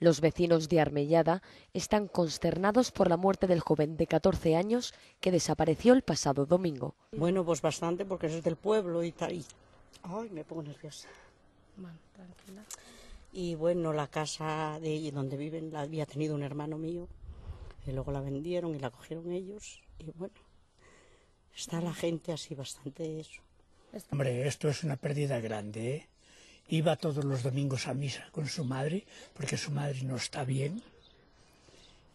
Los vecinos de Armellada están consternados por la muerte del joven de 14 años que desapareció el pasado domingo. Bueno, pues bastante porque es del pueblo y tal. Ay, me pongo nerviosa. Y bueno, la casa de donde viven la había tenido un hermano mío. Y luego la vendieron y la cogieron ellos. Y bueno, está la gente así bastante eso. Hombre, esto es una pérdida grande, ¿eh? iba todos los domingos a misa con su madre, porque su madre no está bien,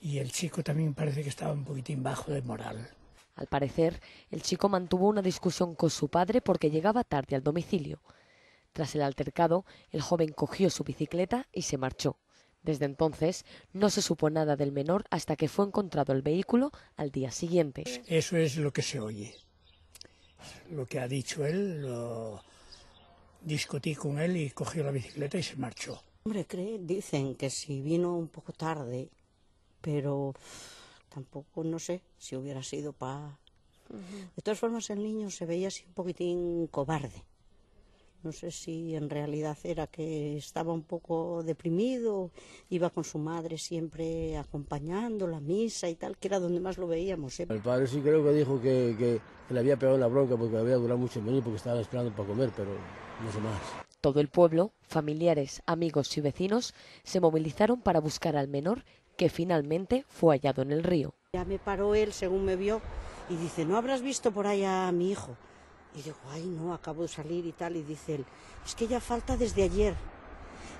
y el chico también parece que estaba un poquitín bajo de moral. Al parecer, el chico mantuvo una discusión con su padre porque llegaba tarde al domicilio. Tras el altercado, el joven cogió su bicicleta y se marchó. Desde entonces no se supo nada del menor hasta que fue encontrado el vehículo al día siguiente. Eso es lo que se oye. Lo que ha dicho él, lo, discutí con él y cogió la bicicleta y se marchó. Hombre, cree, dicen que si vino un poco tarde, pero tampoco no sé si hubiera sido pa... De todas formas, el niño se veía así un poquitín cobarde. No sé si en realidad era que estaba un poco deprimido, iba con su madre siempre acompañando la misa y tal, que era donde más lo veíamos. ¿eh? El padre sí creo que dijo que, le había pegado la bronca porque había durado mucho en porque estaba esperando para comer, pero no sé más. Todo el pueblo, familiares, amigos y vecinos se movilizaron para buscar al menor que finalmente fue hallado en el río. Ya me paró él según me vio y dice, ¿no habrás visto por allá a mi hijo? Y digo, ay, no, acabo de salir y tal. Y dice él, es que ya falta desde ayer.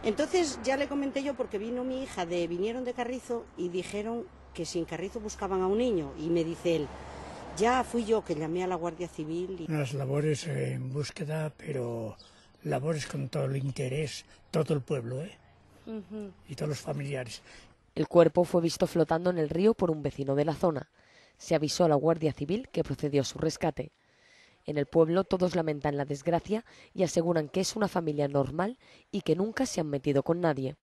Entonces ya le comenté yo porque vino mi hija de, vinieron de Carrizo y dijeron que sin Carrizo buscaban a un niño. Y me dice él, ya fui yo que llamé a la Guardia Civil. Y... Las labores en búsqueda, pero labores con todo el interés, todo el pueblo, ¿eh? Y todos los familiares. El cuerpo fue visto flotando en el río por un vecino de la zona. Se avisó a la Guardia Civil que procedió a su rescate. En el pueblo todos lamentan la desgracia y aseguran que es una familia normal y que nunca se han metido con nadie.